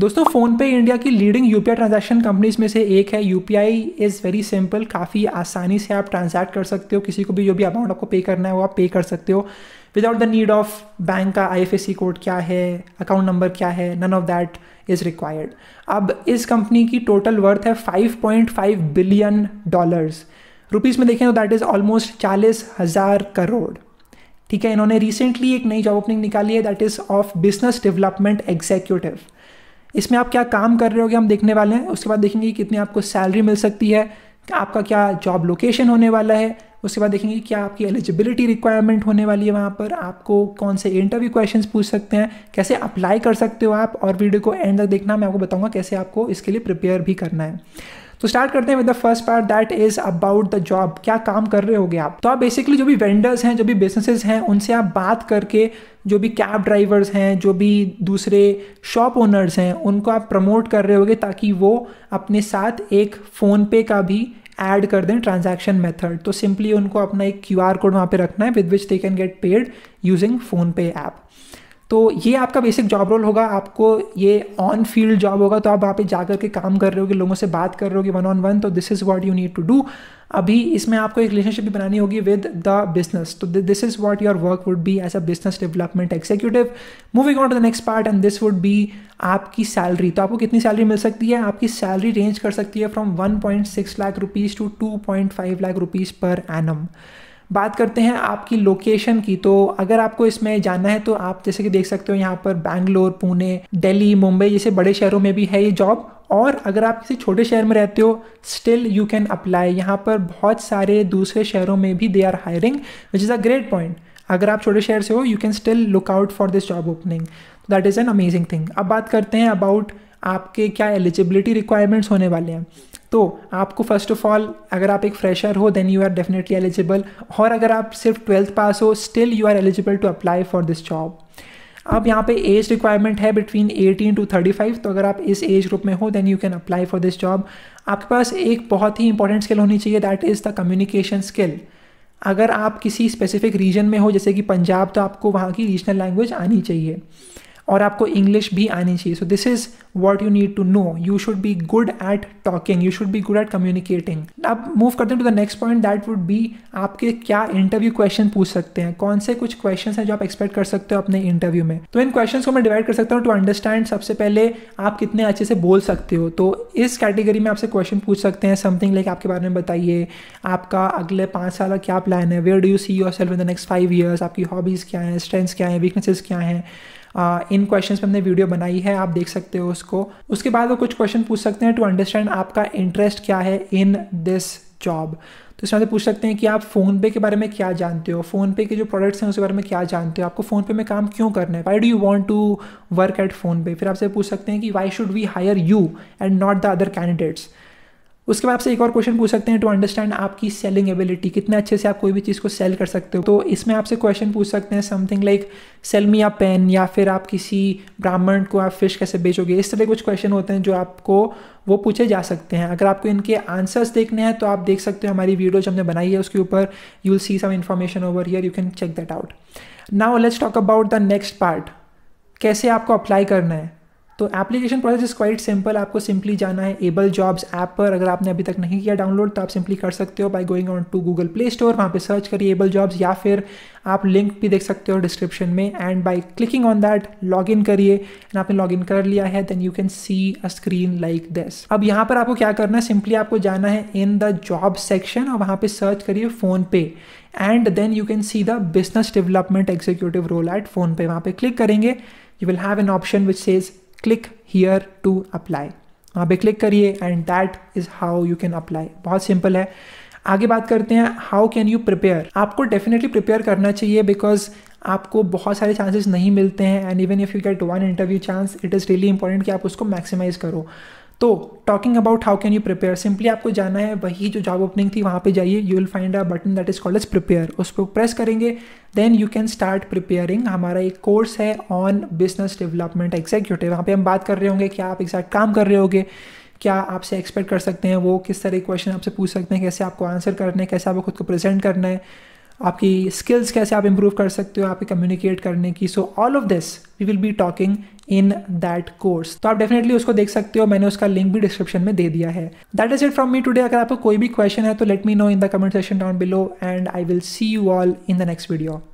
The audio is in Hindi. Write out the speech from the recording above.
दोस्तों फ़ोनपे इंडिया की लीडिंग यू ट्रांजैक्शन कंपनीज में से एक है यू इज़ वेरी सिंपल काफ़ी आसानी से आप ट्रांजैक्ट कर सकते हो किसी को भी जो भी अमाउंट आपको पे करना है वो आप पे कर सकते हो without the need of bank का आई कोड क्या है अकाउंट नंबर क्या है none of that is required अब इस कंपनी की टोटल वर्थ है 5.5 बिलियन डॉलर्स रुपीज़ में देखें तो दैट इज़ ऑलमोस्ट चालीस हज़ार करोड़ ठीक है इन्होंने रिसेंटली एक नई जॉब ओपनिंग निकाली है that is of business development executive इसमें आप क्या काम कर रहे हो हम देखने वाले हैं उसके बाद देखेंगे कितनी आपको सैलरी मिल सकती है आपका क्या जॉब लोकेशन होने वाला है उसके बाद देखेंगे क्या आपकी एलिजिबिलिटी रिक्वायरमेंट होने वाली है वहाँ पर आपको कौन से इंटरव्यू क्वेश्चंस पूछ सकते हैं कैसे अप्लाई कर सकते हो आप और वीडियो को एंड तक देखना मैं आपको बताऊंगा कैसे आपको इसके लिए प्रिपेयर भी करना है तो स्टार्ट करते हैं with the first part that is about the job क्या काम कर रहे होगे आप तो आप बेसिकली जो भी वेंडर्स हैं जो भी बिजनेसेस हैं उनसे आप बात करके जो भी कैब ड्राइवर्स हैं जो भी दूसरे शॉप ओनर्स हैं उनको आप प्रमोट कर रहे होगे ताकि वो अपने साथ एक फ़ोन पे का भी ऐड कर दें ट्रांजैक्शन मेथड तो सिंपली उनको अपना एक क्यू आर कोड वहाँ पे रखना है with which they can get paid using PhonePe app तो ये आपका बेसिक जॉब रोल होगा आपको ये ऑन फील्ड जॉब होगा तो आप वहाँ पे जा के काम कर रहे होगे लोगों से बात कर रहे होगे वन ऑन वन तो this is what you need to do अभी इसमें आपको एक रिलेशनशिप भी बनानी होगी विद द बिजनेस तो this is what your work would be as a business development executive moving on to the next part and this would be आपकी सैलरी तो आपको कितनी सैलरी मिल सकती है आपकी सैलरी रेंज कर सकती है from one point six lakh rupees to two point five lakh rupees पर एनम बात करते हैं आपकी लोकेशन की तो अगर आपको इसमें जाना है तो आप जैसे कि देख सकते हो यहाँ पर बैंगलोर पुणे दिल्ली मुंबई जैसे बड़े शहरों में भी है ये जॉब और अगर आप किसी छोटे शहर में रहते हो स्टिल यू कैन अप्लाई यहाँ पर बहुत सारे दूसरे शहरों में भी they are hiring which is a great point अगर आप छोटे शहर से हो you can still look out for this job opening that is an amazing thing अब बात करते हैं अबाउट आपके क्या एलिजिबिलिटी रिक्वायरमेंट्स होने वाले हैं तो आपको फर्स्ट ऑफ ऑल अगर आप एक फ्रेशर हो then you are definitely eligible और अगर आप सिर्फ ट्वेल्थ पास हो still you are eligible to apply for this job अब यहाँ पे एज रिक्वायरमेंट है बिटवीन 18 टू 35 तो अगर आप इस एज ग्रुप में हो then you can apply for this job आपके पास एक बहुत ही इंपॉर्टेंट स्किल होनी चाहिए that is the communication skill अगर आप किसी स्पेसिफिक रीजन में हो जैसे कि पंजाब तो आपको वहाँ की रीजनल लैंग्वेज आनी चाहिए और आपको इंग्लिश भी आनी चाहिए so this is what you need to know you should be good at talking you should be good at communicating अब मूव करते हैं to the next point that would be आपके क्या इंटरव्यू क्वेश्चन पूछ सकते हैं कौन से कुछ क्वेश्चन हैं जो आप एक्सपेक्ट कर सकते हो अपने इंटरव्यू में तो इन क्वेश्चन को मैं डिवाइड कर सकता हूँ टू अंडरस्टैंड सबसे पहले आप कितने अच्छे से बोल सकते हो तो इस कैटेगरी में आपसे क्वेश्चन पूछ सकते हैं समथिंग लाइक आपके बारे में बताइए आपका अगले पाँच साल का क्या प्लान है where do you see yourself in the next five years आपकी हॉबीज़ क्या हैं स्ट्रेंथ्स क्या हैं वीकनेसेस क्या हैं इन क्वेश्चन पर हमने वीडियो बनाई है आप देख सकते हो उसको उसके बाद वो कुछ क्वेश्चन पूछ सकते हैं टू अंडरस्टैंड आपका इंटरेस्ट क्या है इन दिस जॉब तो इसमें पूछ सकते हैं कि आप फोन पे के बारे में क्या जानते हो फोन पे के जो प्रोडक्ट्स हैं उसके बारे में क्या जानते हो आपको फोन पे में काम क्यों करना है why do you want to work at PhonePe फिर आपसे पूछ सकते हैं कि why should we hire you and not the other candidates उसके बाद आपसे एक और क्वेश्चन पूछ सकते हैं टू अंडरस्टैंड आपकी सेलिंग एबिलिटी कितने अच्छे से आप कोई भी चीज़ को सेल कर सकते हो तो इसमें आपसे क्वेश्चन पूछ सकते हैं समथिंग लाइक सेल मी या पेन या फिर आप किसी ब्राह्मण को आप फिश कैसे बेचोगे इस तरह कुछ क्वेश्चन होते हैं जो आपको वो पूछे जा सकते हैं अगर आपको इनके आंसर्स देखने हैं तो आप देख सकते हो हमारी वीडियो जो हमने बनाई है उसके ऊपर you will see some information over here you can check that out now let's talk about the next part कैसे आपको अप्लाई करना है तो application process is quite simple आपको सिंपली जाना है एबल जॉब्स ऐप पर अगर आपने अभी तक नहीं किया डाउनलोड तो आप सिंपली कर सकते हो by going on to Google Play Store वहाँ पे सर्च करिए एबल जॉब्स या फिर आप लिंक भी देख सकते हो डिस्क्रिप्शन में and by clicking on that log in करिए एंड आपने लॉग इन कर लिया है then you can see a screen like this अब यहाँ पर आपको क्या करना है सिंपली आपको जाना है इन द जॉब सेक्शन और वहाँ पे सर्च करिए PhonePe and then you can see the business development executive role at PhonePe वहाँ पे क्लिक करेंगे you will have an option which says click here to apply वहाँ पे क्लिक करिए and that is how you can apply बहुत सिंपल है आगे बात करते हैं हाउ कैन यू प्रिपेयर आपको डेफिनेटली प्रिपेयर करना चाहिए बिकॉज आपको बहुत सारे चांसेस नहीं मिलते हैं and even if you get one interview chance it is really important कि आप उसको मैक्सिमाइज करो तो talking about how can you prepare simply आपको जाना है वही जो जॉब ओपनिंग थी वहाँ पे जाइए you will find a button that is called edge prepare उस पर प्रेस करेंगे then you can start preparing हमारा एक कोर्स है ऑन बिजनेस डेवलपमेंट एग्जीक्यूटिव वहाँ पे हम बात कर रहे होंगे क्या आप एग्जैक्ट काम कर रहे होगे क्या आपसे एक्सपेक्ट कर सकते हैं वो किस तरह के क्वेश्चन आपसे पूछ सकते हैं कैसे आपको आंसर करना है कैसे आपको खुद को प्रेजेंट करना है आपकी स्किल्स कैसे आप इम्प्रूव कर सकते हो आपके कम्युनिकेट करने की so all of this we will be talking in that course तो आप डेफिनेटली उसको देख सकते हो मैंने उसका लिंक भी डिस्क्रिप्शन में दे दिया है that is it from me today अगर आपको कोई भी क्वेश्चन है तो let me know in the comment session down below and I will see you all in the next video